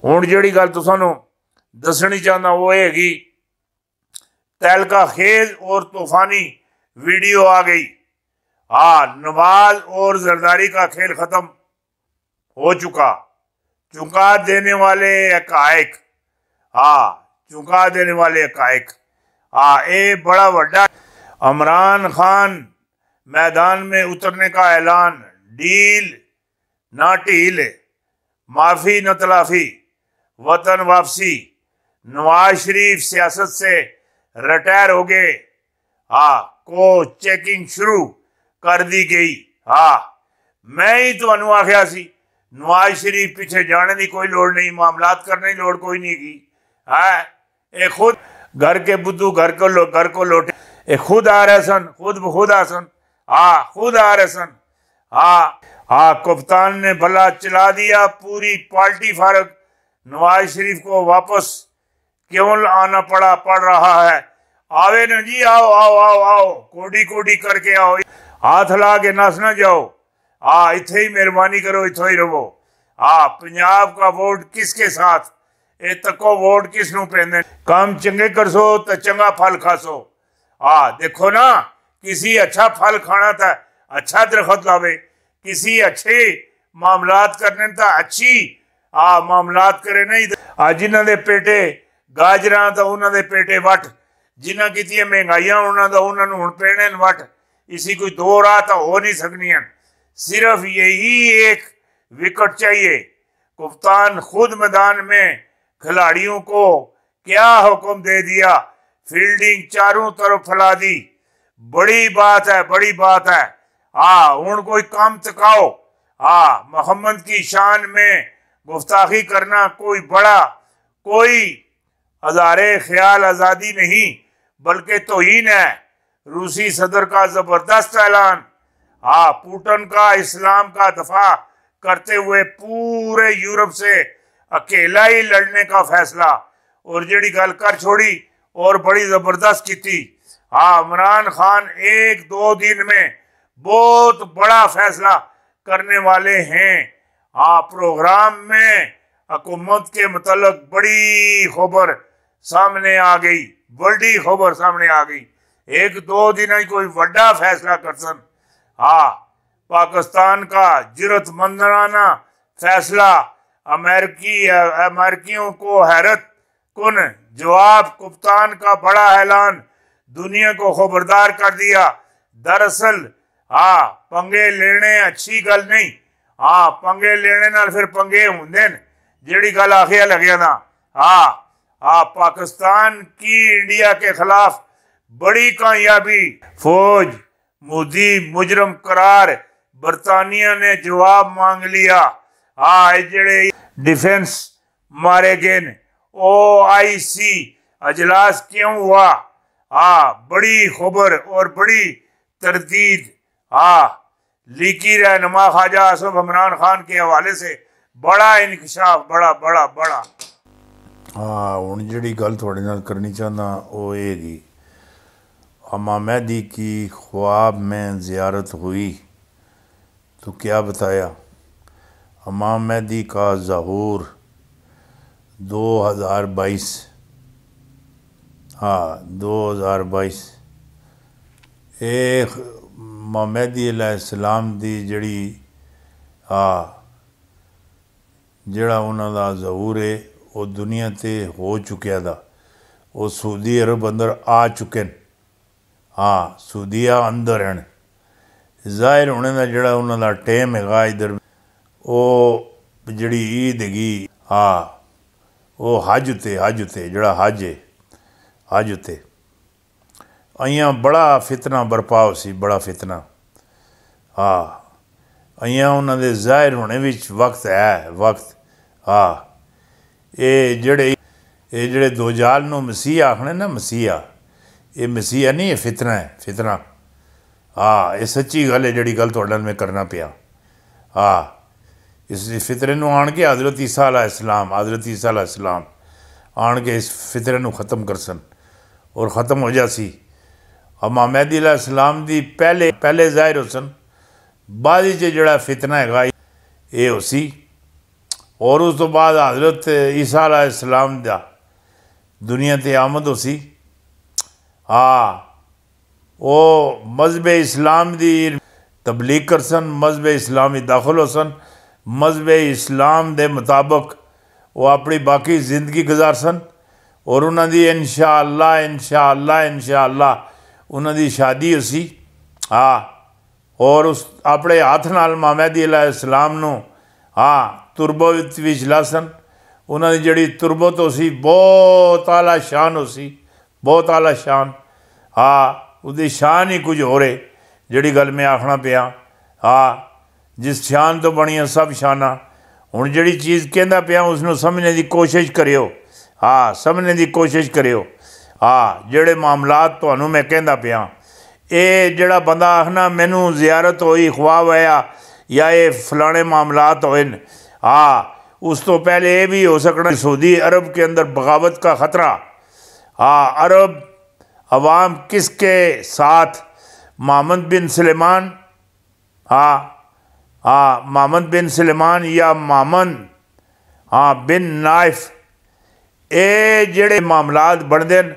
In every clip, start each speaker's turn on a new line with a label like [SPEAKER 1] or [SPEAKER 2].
[SPEAKER 1] हूँ जी गल तो सू दसनी ਚਾਹੁੰਦਾ वो ਹੈਗੀ तहलका खेज और तूफानी वीडियो आ गई हा नमाज और जरदारी का खेल खत्म हो चुका चुका देने वाले एकाएक हा चुका देने वाले एकाएक हा ये बड़ा वड्डा इमरान खान मैदान में उतरने का ऐलान डील ना ढील माफी न तलाफी वतन वापसी नवाज शरीफ सियासत से रिटायर हो गए हा को चेकिंग शुरू कर दी गई हा मैं ही तो आख्या नवाज शरीफ पीछे जाने की कोई लोड़ नहीं मामलात करने की लोड़ कोई नहीं की है हाँ, ये खुद घर के बुद्धू घर को लो घर को लौटे ये खुद आ रहे सन खुद खुद आ सन हा खुद आ रहे सन हा हा कप्तान ने भला चला दिया पूरी पार्टी फारक नवाज शरीफ को वापस क्यों आना पड़ा पड़ रहा है आवे न जी आओ आओ आओ आओ कोडी कोडी करके आओ हाथ ला के नस ना जाओ आ इथे ही मेहरबानी करो इतो ही रहो आ पंजाब का वोट किसके साथ ए तको तो वोट किस ਨੂੰ ਪੈਂਦੇ ਕੰਮ ਚੰਗੇ ਕਰਸੋ ਤਾਂ ਚੰਗਾ ਫਲ ਖਾਸੋ आ देखो ना किसी अच्छा फल खाना था अच्छा दरखत लावे किसी अच्छे मामलात करने था अच्छी आ मामलात करे नहीं ਅੱਜ ਜਿਨ੍ਹਾਂ ਦੇ ਪੇਟੇ ਗਾਜਰਾਂ ਤਾਂ ਉਹਨਾਂ ਦੇ ਪੇਟੇ ਵਟ ਜਿਨ੍ਹਾਂ ਕੀਤੀਆਂ ਮਹਿੰਗਾਈਆਂ उन्होंने हूँ पेने वट इसी कोई दो राह तो हो नहीं सकनी सिर्फ यही एक विकट चाहिए कप्तान खुद मैदान में खिलाड़ियों को क्या हुक्म दे दिया फील्डिंग चारों तरफ फैला दी बड़ी बात है बड़ी बात है हाँ हूं कोई काम तकाओ हाँ मोहम्मद की शान में गुफ्ताखी करना कोई बड़ा कोई हजारे ख्याल आज़ादी नहीं बल्कि तोहन है रूसी सदर का ज़बरदस्त ऐलान हाँ पुटन का इस्लाम का दफा करते हुए पूरे यूरोप से अकेला ही लड़ने का फैसला और जड़ी गल कर छोड़ी और बड़ी ज़बरदस्त की थी हाँ इमरान खान एक दो दिन में बहुत बड़ा फैसला करने वाले हैं ఆ ప్రోగ్రామ్ మే అఖమత్ కే ముతలక్ బడి ఖబర్ సామ్నే ఆ గయీ వల్డి ఖబర్ సామ్నే ఆ గయీ 1 2 దినాయి ਕੋਈ వడ్డా ఫైసలా కర్సన్ హా పాకిస్తాన్ కా జరత్ మందrana ఫైసలా అమెరికయ అమెరికయో కో హరత్ కున్ జవాబ్ కుప్తాన్ కా బడా హైలాన్ Duniya ko khabardar kar diya darasal ha pange lene achhi gal nahi हाँ पंगे लेने ਨਾਲ ਫਿਰ ਪੰਗੇ ਹੁੰਦੇ ਨੇ ਜਿਹੜੀ ਗੱਲ ਆਖਿਆ ਲੱਗਿਆ हाँ ਹਾਂ पाकिस्तान की इंडिया के खिलाफ बड़ी कामयाबी फौज मोदी मुजरम करार बरतानिया ने जवाब मांग लिया हाँ जेडे डिफेंस मारे गए ओ आई सी अजलास क्यों हुआ हाँ बड़ी खबर और बड़ी तरदीद हाँ लीकी रहनुमा ख्वाजा आसफ इमरान खान के हवाले से बड़ा इनकशाफ बड़ा बड़ा बड़ा हाँ हूँ जी गल थोड़े ਨਾਲ करनी चाहता वो ये अम्मा मेहदी की ख्वाब में ज़ियारत हुई तो क्या बताया अमाम मेहदी का जहूर 2022 हाँ दो हजार बाईस एक मां मेहदी अलैहिस्सलाम दी जेह्ड़ी आ ਜਿਹੜਾ ਉਹਨਾਂ ਦਾ ਜ਼ਹੂਰ ਹੈ ਉਹ ਦੁਨੀਆ ਤੇ ਹੋ ਚੁੱਕਿਆ ਦਾ ਉਹ ਸੂਦੀ ਅਰਬ ਅੰਦਰ ਆ ਚੁੱਕੇ ਨੇ ਹਾਂ ਸੂਦੀਆ ਅੰਦਰ ਹਨ ਜ਼ਾਹਿਰ ਹੋਣੇ ਦਾ ਜਿਹੜਾ ਉਹਨਾਂ ਦਾ ਟਾਈਮ ਹੈਗਾ ਇਧਰ ਉਹ ਜਿਹੜੀ ਈਦ ਹੈਗੀ ਹਾਂ ਉਹ ਹਜ ਉਤੇ ਹਜ ਉਤੇ ਜਿਹੜਾ ਹਜ ਹੈ ਹਜ ਉਤੇ ਅਈਆਂ ਬੜਾ ਫਿਤਨਾ ਬਰਪਾਉ ਸੀ ਬੜਾ ਫਿਤਨਾ ਆ ਅਈਆਂ ਉਹਨਾਂ ਦੇ ਜ਼ਾਹਿਰ ਹੋਣੇ ਵਿੱਚ ਵਕਤ ਹੈ ਵਕਤ ਆ ਇਹ ਜਿਹੜੇ ਇਹ ਜਿਹੜੇ ਦੋਜਾਲ ਨੂੰ ਮਸੀਹ ਆਖਣੇ ਨਾ ਮਸੀਹਾ ਇਹ ਮਸੀਹਾ ਨਹੀਂ ਇਹ ਫਿਤਨਾ ਹੈ ਫਿਤਨਾ ਆ ਇਹ ਸੱਚੀ ਗੱਲ ਹੈ ਜਿਹੜੀ ਗੱਲ ਤੁਹਾਡੇ ਨਾਲ ਮੈਂ ਕਰਨਾ ਪਿਆ ਆ ਇਸ ਫਿਤਰੇ ਨੂੰ ਆਣ ਕੇ حضرت ਈਸਾ ਅਲੈਹ ਇਸਲਾਮ حضرت ਈਸਾ ਅਲੈਹ ਇਸਲਾਮ ਆਣ ਕੇ ਇਸ ਫਿਤਰੇ ਨੂੰ ਖਤਮ ਕਰਸਨ ਔਰ ਖਤਮ ਹੋ ਜਾਸੀ अमा मैदी इस्लाम की पहले पहले जाहिर हो सन बाद जोड़ा फितना है ये उसी और उस तो बाद हजरत ईसा हाँ, इस्लाम का दुनिया से आमद हो सी हाँ वो मजहब इस्लाम की तबलीक कर सन मजहब इस्लाम दाखिल हो सन मजहब इस्लाम के मुताबक वो अपनी बाकी जिंदगी गुजार सन और उन्होंने इनशा शाह इनशा शाह इनशा शाह ਉਹਨਾਂ ਦੀ ਸ਼ਾਦੀ ਅਸੀਂ ਆ ਔਰ ਉਸ ਆਪਣੇ ਹੱਥ ਨਾਲ ਮਾਮੈਦੀ ਅਲੈ ਇਸਲਾਮ ਨੂੰ ਆ ਤੁਰਬੋ ਵਿੱਚ ਲਾਸਨ ਉਹਨਾਂ ਦੀ ਜਿਹੜੀ ਤੋਂ ਸੀ ਬਹੁਤ ਆਲਾ ਸ਼ਾਨ ਸੀ ਬਹੁਤ ਆਲਾ ਸ਼ਾਨ ਆ ਉਹਦੀ ਸ਼ਾਨ ਹੀ ਕੁਝ ਹੋਰੇ ਜਿਹੜੀ ਗੱਲ ਮੈਂ ਆਖਣਾ ਪਿਆ ਆ ਜਿਸ ਸ਼ਾਨ ਤੋਂ ਬਣੀਆਂ ਸਭ ਸ਼ਾਨਾ ਹੁਣ ਜਿਹੜੀ ਚੀਜ਼ ਕਹਿੰਦਾ ਪਿਆ ਉਸ ਨੂੰ ਸਮਝਣ ਦੀ ਕੋਸ਼ਿਸ਼ ਕਰਿਓ ਹਾਂ ਸਮਝਣ ਦੀ ਕੋਸ਼ਿਸ਼ ਕਰਿਓ हाँ जड़े मामलात तो मैं कहता ਪਿਆ ये ਜਿਹੜਾ ਬੰਦਾ आखना मैनू जियारत ਹੋਈ ख्वाब आया या ये फलाने मामलात हो उस तो पहले ये भी हो सकना सऊदी अरब के अंदर बगावत का ख़तरा हाँ अरब अवाम किसके साथ मामद बिन सलेमान हाँ हाँ मामद बिन सलेमान या मामन हाँ बिन नाइफ ये जड़े मामलात बनते हैं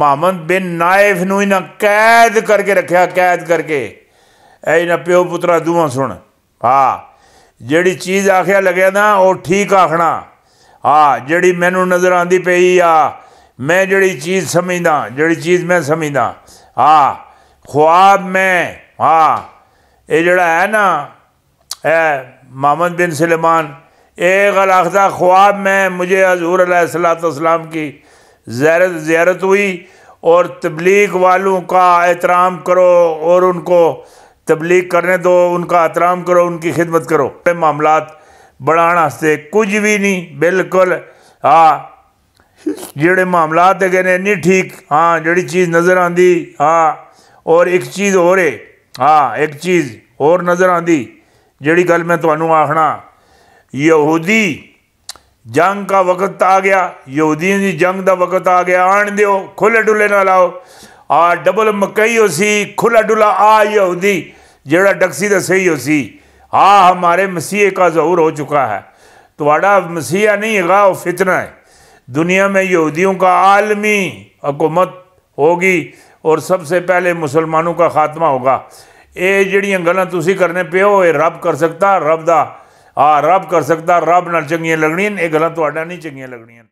[SPEAKER 1] मोहम्मद बिन नाइफ इन्हें कैद करके रखा कैद करके इन्हें प्यो पुत्रा दूवों सुन हाँ जड़ी चीज़ आख्या लगे ना वो ठीक आखना हाँ जड़ी मैं नज़र आँदी पी आ मैं जड़ी चीज़ समझदा जड़ी चीज़ मैं समझदा हाँ ख्वाब मैं हाँ ये जड़ा है ना है मोहम्मद बिन सलेमान एक गल आखता ख्वाब मैं मुझे हजूर अल सलाम की जैरत ज्यारत हुई और तबलीग वालों का एहतराम करो और उनको तबलीग करने दो उनका एहतराम करो उनकी खिदमत करो मामला बढ़ाने से कुछ भी नहीं बिल्कुल हाँ ਜਿਹੜੇ ਮਾਮਲਾਤ ਹੈਗੇ नहीं ठीक हाँ ਹਾਂ चीज़ नज़र ਨਜ਼ਰ हाँ और एक चीज़ ਚੀਜ਼ ਹੋਰ हाँ एक चीज़ और नज़र ਨਜ਼ਰ ਆਂਦੀ गल मैं ਮੈਂ ਤੁਹਾਨੂੰ ਆਖਣਾ ਯਹੂਦੀ जंग का वक्त आ गया यहूदियों की जंग का वक्त आ गया आन दो खुले डुले ना लाओ आ डबल मकई हो सी खुला डुला आ यहूदी जोड़ा डक्सी तो सही हो सी आ हमारे मसीह का जहूर हो चुका है थोड़ा तो मसीहा नहीं है वो फितना है दुनिया में यहूदियों का आलमी हुकूमत होगी और सबसे पहले मुसलमानों का खात्मा होगा ये जड़िया गलत तुम करने पे हो ये रब कर सकता रब का हाँ रब कर सकता रब न चंगी लगनियाँ ये गलत तो नहीं चंगी लगनिया